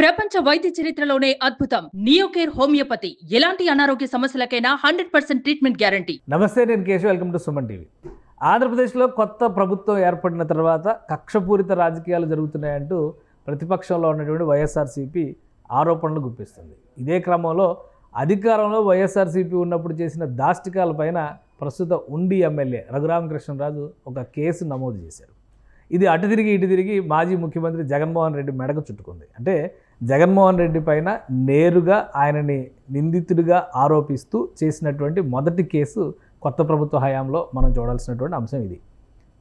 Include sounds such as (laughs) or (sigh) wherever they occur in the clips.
ప్రపంచ వైద్య చరిత్రలోనే అద్భుతం నియోకేర్ హోమియోపతి ఎలాంటి అనారోగ్య సమస్యలకైనా హండ్రెడ్ పర్సెంట్ ట్రీట్మెంట్ గ్యారంటీ నమస్తే నేను Keshav welcome to Suman TV ఆంధ్రప్రదేశ్లో కొత్త ప్రభుత్వం ఏర్పడిన తర్వాత కక్షపూరిత రాజకీయాలు జరుగుతున్నాయంటూ ప్రతిపక్షంలో ఉన్నటువంటి వైఎస్ఆర్సీపీ ఆరోపణలు గుప్పిస్తుంది ఇదే క్రమంలో అధికారంలో వైఎస్ఆర్సీపీ ఉన్నప్పుడు చేసిన దాష్టికాలపైన ప్రస్తుత ఉండి ఎమ్మెల్యే రఘురామకృష్ణరాజు ఒక కేసు నమోదు చేశారు ఇది అటు తిరిగి ఇటు తిరిగి మాజీ ముఖ్యమంత్రి జగన్మోహన్ రెడ్డి మెడకు చుట్టుకుంది అంటే జగన్మోహన్ రెడ్డి పైన నేరుగా ఆయనని నిందితుడిగా ఆరోపిస్తూ చేసినటువంటి మొదటి కేసు కొత్త ప్రభుత్వ హయాంలో మనం చూడాల్సినటువంటి అంశం ఇది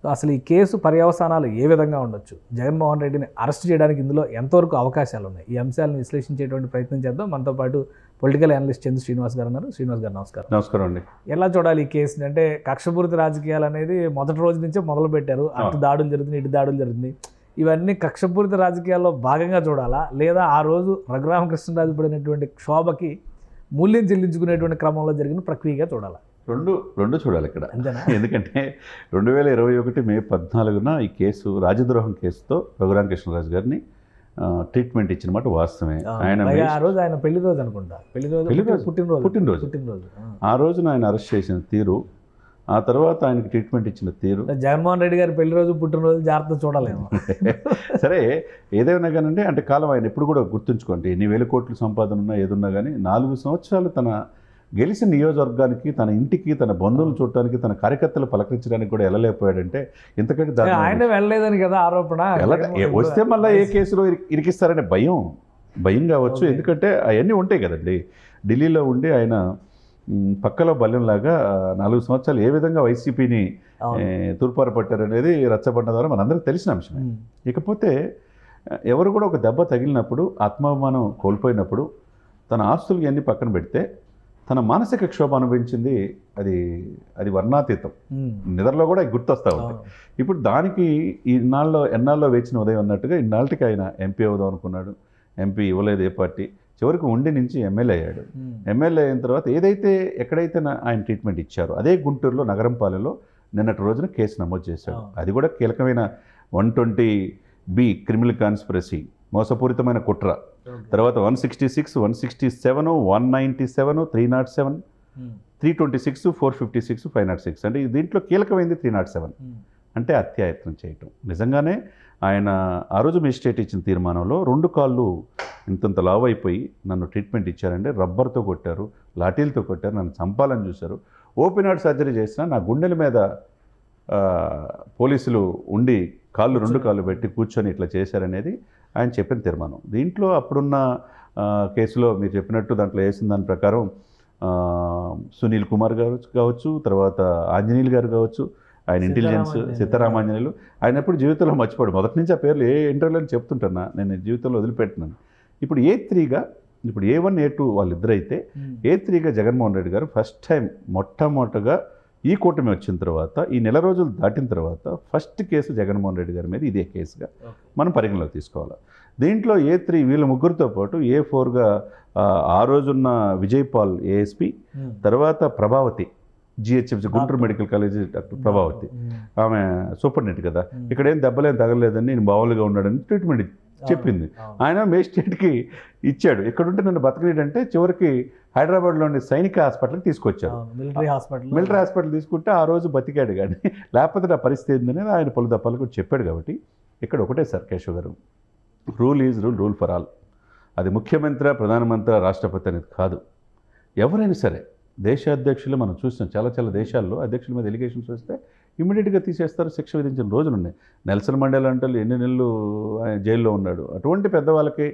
సో అసలు ఈ కేసు పర్యవసానాలు ఏ విధంగా ఉండొచ్చు జగన్మోహన్ రెడ్డిని అరెస్ట్ చేయడానికి ఇందులో ఎంతవరకు అవకాశాలు ఉన్నాయి ఈ అంశాలను విశ్లేషించేటువంటి ప్రయత్నం చేద్దాం మనతో పాటు పొలిటికల్ అనలిస్ట్ చంద్ర శ్రీనివాస్ గారు ఉన్నారు శ్రీనివాస్ గారు నమస్కారం నమస్కారం అండి ఎలా చూడాలి ఈ కేసుని అంటే కక్షపూరిత రాజకీయాలు అనేది మొదటి రోజు నుంచే మొదలు పెట్టారు అటు దాడులు జరుగుతుంది ఇటు దాడులు జరుగుతుంది ఇవన్నీ కక్షపూరిత రాజకీయాల్లో భాగంగా చూడాలా లేదా ఆ రోజు రఘురామకృష్ణరాజు పడినటువంటి క్షోభకి మూల్యం చెల్లించుకునేటువంటి క్రమంలో జరిగిన ప్రక్రియగా చూడాలా రెండు రెండు చూడాలి ఇక్కడ ఎందుకంటే రెండు వేల ఇరవై ఒకటి మే పద్నాలుగున ఈ కేసు రాజద్రోహం కేసుతో రఘురామకృష్ణరాజు గారిని ట్రీట్మెంట్ ఇచ్చిన మాట వాస్తవమే ఆయన ఆ రోజు ఆయన పెళ్లి రోజు అనుకుంటా పెళ్లి రోజు పుట్టినరోజు పుట్టినరోజు పుట్టినరోజు ఆ రోజున ఆయన అరెస్ట్ చేసిన తీరు ఆ తర్వాత ఆయనకి ట్రీట్మెంట్ ఇచ్చిన తీరు జగన్మోహన్ రెడ్డి గారి పెళ్లి రోజు పుట్టినరోజు జాగ్రత్త చూడలేము (laughs) సరే ఏదైనా కానీ అంటే కాలం ఆయన ఎప్పుడు కూడా గుర్తుంచుకోండి ఎన్ని వేల కోట్లు సంపాదన ఉన్నా ఏదున్నా కానీ నాలుగు సంవత్సరాలు తన గెలిచిన నియోజకవర్గానికి తన ఇంటికి తన బంధువులు చూడటానికి తన కార్యకర్తలు పలకరించడానికి కూడా వెళ్ళలేకపోయాడంటే ఇంతకంటే ఆయన వెళ్ళలేదని కదా ఆరోపణ వస్తే మళ్ళీ ఏ కేసులో ఇరికిస్తారనే భయం భయం కావచ్చు ఎందుకంటే అవన్నీ ఉంటాయి కదండి ఢిల్లీలో ఉండి ఆయన పక్కలో బల్యంలాగా నాలుగు సంవత్సరాలు ఏ విధంగా వైసీపీని తూర్పారు అనేది రచ్చబడ్డ ద్వారా మనందరికీ తెలిసిన అంశమే ఇకపోతే ఎవరు కూడా ఒక దెబ్బ తగిలినప్పుడు ఆత్మాభిమానం కోల్పోయినప్పుడు తన ఆస్తులు ఇవన్నీ పక్కన పెడితే తన మానసిక క్షోభ అనుభవించింది అది అది వర్ణాతీతం నిద్రలో కూడా గుర్తొస్తా ఉంది ఇప్పుడు దానికి ఈనాళ్ళలో ఎన్నాళ్ళలో వేచిన ఉదయం అన్నట్టుగా ఇన్నాళ్ళకి ఆయన ఎంపీ అవుదాం అనుకున్నాడు ఎంపీ ఇవ్వలేదు ఏ పార్టీ చివరికి ఉండి నుంచి ఎమ్మెల్యే అయ్యాడు ఎమ్మెల్యే hmm. అయిన తర్వాత ఏదైతే ఎక్కడైతే ఆయన ట్రీట్మెంట్ ఇచ్చారో అదే గుంటూరులో నగరంపాలెలో నిన్నటి రోజున కేసు నమోదు చేశాడు అది కూడా కీలకమైన one twenty B criminal conspiracy మోసపూరితమైన కుట్ర తర్వాత one sixty six one sixty seven one ninety seven three nought seven hmm. Three twenty six four fifty six five nought six అంటే దీంట్లో కీలకమైంది త్రీ నాట్ సెవెన్ hmm. అంటే అత్యాయత్నం చేయటం నిజంగానే ఆయన ఆ రోజు మెజిస్ట్రేట్ ఇచ్చిన తీర్మానంలో రెండు కాళ్ళు ఇంతంత లావైపోయి నన్ను ట్రీట్మెంట్ ఇచ్చారంటే రబ్బర్తో కొట్టారు లాఠీలతో కొట్టారు నన్ను చంపాలని చూశారు ఓపెన్ హార్ట్ సర్జరీ చేసిన నా గుండెల మీద పోలీసులు ఉండి కాళ్ళు రెండు కాళ్ళు పెట్టి కూర్చొని ఇట్లా చేశారనేది ఆయన చెప్పిన తీర్మానం దీంట్లో అప్పుడున్న కేసులో మీరు చెప్పినట్టు దాంట్లో వేసిన దాని ప్రకారం సునీల్ కుమార్ గారు కావచ్చు తర్వాత ఆంజనేయులు గారు కావచ్చు ఆయన ఇంటెలిజెన్స్ సీతారామాంజనేయులు ఆయన ఎప్పుడు జీవితంలో మర్చిపోడు మొదటి నుంచి ఆ పేర్లు ఏ ఇంటర్వ్యూలో చెప్తుంటున్నా నేను జీవితంలో వదిలిపెట్టినాను ఇప్పుడు ఏ త్రీగా ఇప్పుడు ఏ వన్ ఏ టూ వాళ్ళిద్దరు అయితే ఏ త్రీగా జగన్మోహన్ రెడ్డి గారు ఫస్ట్ టైం మొట్టమొదటగా ఈ కూటమి వచ్చిన తర్వాత ఈ నెల రోజులు దాటిన తర్వాత ఫస్ట్ కేసు జగన్మోహన్ రెడ్డి గారి మీద ఇదే కేసుగా మనం పరిగణలోకి తీసుకోవాలి దీంట్లో ఏ త్రీ వీళ్ళ ముగ్గురితో పాటు ఏ ఫోర్గా ఆ రోజున్న విజయపాల్ ఏఎస్పి తర్వాత Prabhavathi GHMC Guntur medical college doctor Prabhavathi ఆమె సూపరింటెండెంట్ కదా ఇక్కడ ఏం దెబ్బలేం తగలేదని నేను బావులుగా ఉన్నాడని ట్రీట్మెంట్ చెప్పింది ఆయన మేజిస్ట్రేట్కి ఇచ్చాడు ఇక్కడుంటే నన్ను బతకలేడంటే చివరికి హైదరాబాద్లోని సైనిక హాస్పిటల్కి తీసుకొచ్చారు మిలిటరీ హాస్పిటల్ మిలిటరీ హాస్పిటల్ తీసుకుంటే ఆ రోజు బతికాడు కానీ లేకపోతే నా పరిస్థితి ఏంటనేది ఆయన పలు దప్పాలు కూడా చెప్పాడు కాబట్టి ఇక్కడ ఒకటే sir Keshav garu rule is rule rule for all అది ముఖ్యమంత్రి ప్రధానమంత్రి రాష్ట్రపతి అనేది కాదు ఎవరైనా సరే దేశ అధ్యక్షులు మనం చూసినాం చాలా చాలా దేశాల్లో అధ్యక్షుల మీద ఎలిగేషన్స్ వస్తే ఇమీడియట్గా తీసేస్తారు శిక్ష విధించిన రోజులు ఉన్నాయి నెల్సన్ మండేలా అంటే ఎన్ని నెలలు జైల్లో ఉన్నాడు అటువంటి పెద్దవాళ్ళకి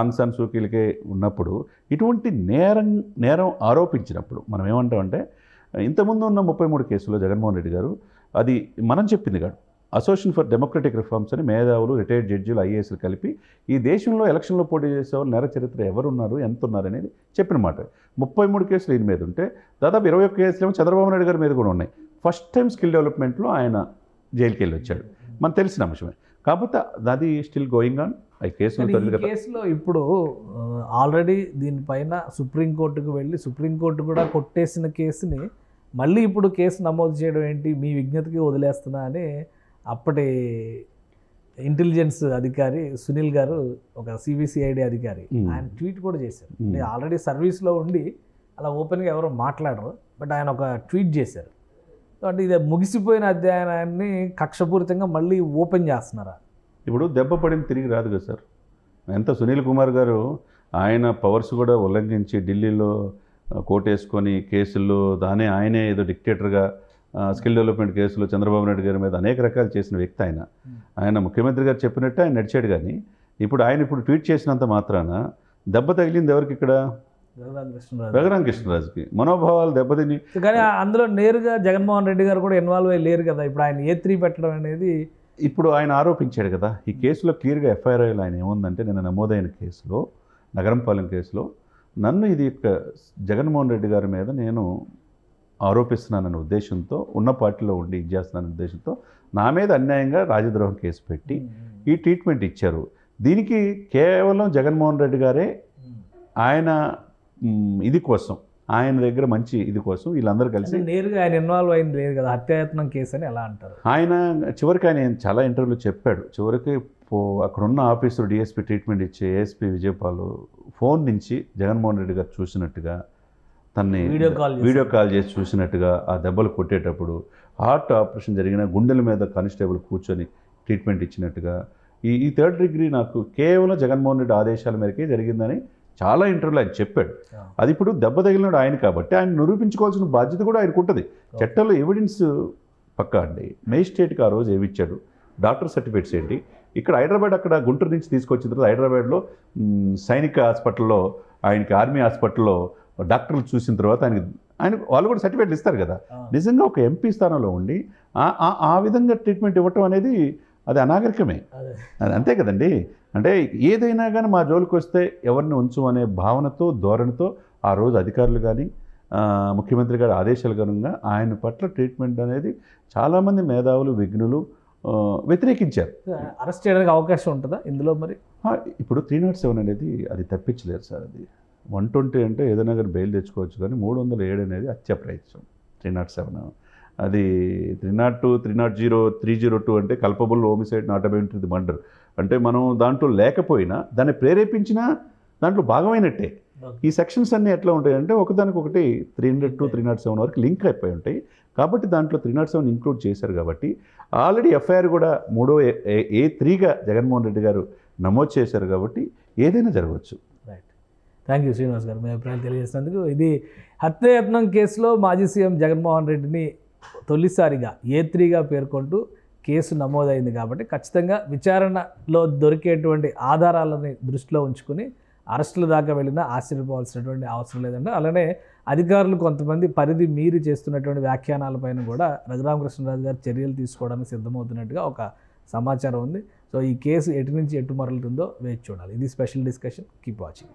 ఆంగ్సాన్ సూకీలకే ఉన్నప్పుడు ఇటువంటి నేరం నేరం ఆరోపించినప్పుడు మనం ఏమంటామంటే ఇంతకుముందు ఉన్న ముప్పై మూడు కేసులో జగన్మోహన్ రెడ్డి గారు అది మనం చెప్పింది కాదు అసోసియేషన్ ఫర్ డెమోక్రటిక్ రిఫార్మ్స్ అని మేధావులు రిటైర్డ్ జడ్జీలు ఐఏఎస్లు కలిపి ఈ దేశంలో ఎలక్షన్లో పోటీ చేసేవారు నేర చరిత్ర ఎవరున్నారు ఎంత ఉన్నారు అనేది చెప్పిన మాట ముప్పై మూడు కేసులు ఈయన మీద ఉంటే దాదాపు ఇరవై ఒక్క కేసులు ఏమో చంద్రబాబు నాయుడు గారి మీద కూడా ఉన్నాయి ఫస్ట్ టైం స్కిల్ డెవలప్మెంట్లో ఆయన జైలుకి వెళ్ళి వచ్చాడు మనకు తెలిసిన అంశమే కాకపోతే అది స్టిల్ గోయింగ్ ఆన్ ఈ కేసులో ఇప్పుడు ఆల్రెడీ దీనిపైన సుప్రీంకోర్టుకు వెళ్ళి సుప్రీంకోర్టు కూడా కొట్టేసిన కేసుని మళ్ళీ ఇప్పుడు కేసు నమోదు చేయడం ఏంటి మీ విజ్ఞతకి వదిలేస్తున్నా అని అప్పటి ఇంటెలిజెన్స్ అధికారి సునీల్ గారు ఒక సిబిసిఐడి అధికారి ఆయన ట్వీట్ కూడా చేశారు ఆల్రెడీ సర్వీస్లో ఉండి అలా ఓపెన్గా ఎవరు మాట్లాడరు బట్ ఆయన ఒక ట్వీట్ చేశారు అంటే ఇది ముగిసిపోయిన అధ్యయనాన్ని కక్షపూరితంగా మళ్ళీ ఓపెన్ చేస్తున్నారా ఇప్పుడు దెబ్బ పడింది తిరిగి రాదు కదా సార్ ఎంత సునీల్ కుమార్ గారు ఆయన పవర్స్ కూడా ఉల్లంఘించి ఢిల్లీలో కోటేసుకొని కేసుల్లో దానే ఆయనే ఏదో డిక్టేటర్గా స్కిల్ డెవలప్మెంట్ కేసులో చంద్రబాబు నాయుడు గారి మీద అనేక రకాలు చేసిన వ్యక్తి ఆయన ఆయన ముఖ్యమంత్రి గారు చెప్పినట్టు ఆయన నడిచాడు కానీ ఇప్పుడు ఆయన ఇప్పుడు ట్వీట్ చేసినంత మాత్రాన దెబ్బ తగిలింది ఎవరికి ఇక్కడ రఘురామ కృష్ణరాజుకి మనోభావాలు దెబ్బతిని కానీ అందులో నేరుగా జగన్మోహన్ రెడ్డి గారు కూడా ఇన్వాల్వ్ అయ్యి లేరు కదా ఇప్పుడు ఆయన ఏ త్రీ పెట్టడం అనేది ఇప్పుడు ఆయన ఆరోపించాడు కదా ఈ కేసులో క్లియర్గా ఎఫ్ఐఆర్ఐలో ఆయన ఏముందంటే నేను నమోదైన కేసులో నగరంపాలెం కేసులో నన్ను ఇది జగన్మోహన్ రెడ్డి గారి మీద నేను ఆరోపిస్తున్నాననే ఉద్దేశంతో ఉన్న పార్టీలో ఉండి ఇచ్చేస్తున్నాననే ఉద్దేశంతో నా మీద అన్యాయంగా రాజద్రోహం కేసు పెట్టి ఈ ట్రీట్మెంట్ ఇచ్చారు దీనికి కేవలం జగన్మోహన్ రెడ్డి గారే ఆయన ఇది కోసం ఆయన దగ్గర మంచి ఇది కోసం వీళ్ళందరూ కలిసి నేరుగా ఆయన ఇన్వాల్వ్ అయింది లేదు కదా హత్యాయత్నం కేసు అని ఎలా అంటారు ఆయన చివరికి ఆయన చాలా ఇంటర్వ్యూలో చెప్పాడు చివరికి అక్కడున్న ఆఫీసర్ డిఎస్పీ ట్రీట్మెంట్ ఇచ్చే ఏఎస్పీ విజయపాల్ ఫోన్ నుంచి జగన్మోహన్ రెడ్డి గారు చూసినట్టుగా తనని వీడియో కాల్ చేసి చూసినట్టుగా ఆ దెబ్బలు కొట్టేటప్పుడు హార్ట్ ఆపరేషన్ జరిగిన గుండెల మీద కానిస్టేబుల్ కూర్చొని ట్రీట్మెంట్ ఇచ్చినట్టుగా ఈ ఈ థర్డ్ డిగ్రీ నాకు కేవలం జగన్మోహన్ రెడ్డి ఆదేశాల మేరకే జరిగిందని చాలా ఇంటర్వ్యూలు ఆయన చెప్పాడు అది ఇప్పుడు దెబ్బ తగిలినాడు ఆయన కాబట్టి ఆయన నిరూపించుకోవాల్సిన బాధ్యత కూడా ఆయనకు ఉంటుంది చట్టంలో ఎవిడెన్స్ పక్కా అండి మేజిస్ట్రేట్కి ఆ రోజు ఏమిచ్చాడు డాక్టర్ సర్టిఫికేట్స్ ఏంటి ఇక్కడ హైదరాబాద్ అక్కడ గుంటూరు నుంచి తీసుకొచ్చిన తర్వాత హైదరాబాద్లో సైనిక హాస్పిటల్లో ఆయనకి ఆర్మీ హాస్పిటల్లో డాక్టర్లు చూసిన తర్వాత ఆయనకి ఆయన వాళ్ళు కూడా సర్టిఫికేట్లు ఇస్తారు కదా నిజంగా ఒక ఎంపీ స్థానంలో ఉండి ఆ విధంగా ట్రీట్మెంట్ ఇవ్వటం అనేది అది అనాగరికమే అది అంతే కదండి అంటే ఏదైనా కానీ మా జోలికి వస్తే ఎవరిని ఉంచు అనే భావనతో ధోరణితో ఆ రోజు అధికారులు కానీ ముఖ్యమంత్రి గారి ఆదేశాల కనుక ఆయన పట్ల ట్రీట్మెంట్ అనేది చాలామంది మేధావులు విఘ్నులు వ్యతిరేకించారు అరెస్ట్ చేయడానికి అవకాశం ఉంటుందా ఇందులో మరి ఇప్పుడు త్రీ నాట్ సెవెన్ అనేది అది తప్పించలేరు సార్ అది వన్ ట్వంటీ అంటే ఏదైనా కానీ బెయిల్ తెచ్చుకోవచ్చు కానీ మూడు వందల ఏడు అనేది హత్య ప్రయత్నం త్రీ నాట్ సెవెన్ అది three nought two three nought zero three zero two అంటే culpable homicide not about the murder అంటే మనం దాంట్లో లేకపోయినా దాన్ని ప్రేరేపించినా దాంట్లో భాగమైనట్టే ఈ సెక్షన్స్ అన్నీ ఎట్లా ఉంటాయంటే ఒకదానికొకటి three hundred two three nought seven వరకు లింక్ అయిపోయి ఉంటాయి కాబట్టి దాంట్లో త్రీ నాట్ సెవెన్ ఇంక్లూడ్ చేశారు కాబట్టి ఆల్రెడీ ఎఫ్ఐఆర్ కూడా మూడో ఏ త్రీగా జగన్మోహన్ రెడ్డి గారు నమోదు చేశారు కాబట్టి ఏదైనా జరగవచ్చు థ్యాంక్ యూ శ్రీనివాస్ గారు మీ అభిప్రాయం తెలియజేసినందుకు ఇది హత్యయత్నం కేసులో మాజీ సీఎం జగన్మోహన్ రెడ్డిని తొలిసారిగా ఏ త్రీగా పేర్కొంటూ కేసు నమోదైంది కాబట్టి ఖచ్చితంగా విచారణలో దొరికేటువంటి ఆధారాలని దృష్టిలో ఉంచుకుని అరెస్టుల దాకా వెళ్ళినా ఆశ్చర్యపోవాల్సినటువంటి అవసరం లేదండి అలానే అధికారులు కొంతమంది పరిధి మీరి చేస్తున్నటువంటి వ్యాఖ్యానాలపైన కూడా రఘురామకృష్ణరాజు గారు చర్యలు తీసుకోవడానికి సిద్ధమవుతున్నట్టుగా ఒక సమాచారం ఉంది సో ఈ కేసు ఎటు నుంచి ఎటు మరలుతుందో వేచి చూడాలి ఇది స్పెషల్ డిస్కషన్ కీప్ వాచింగ్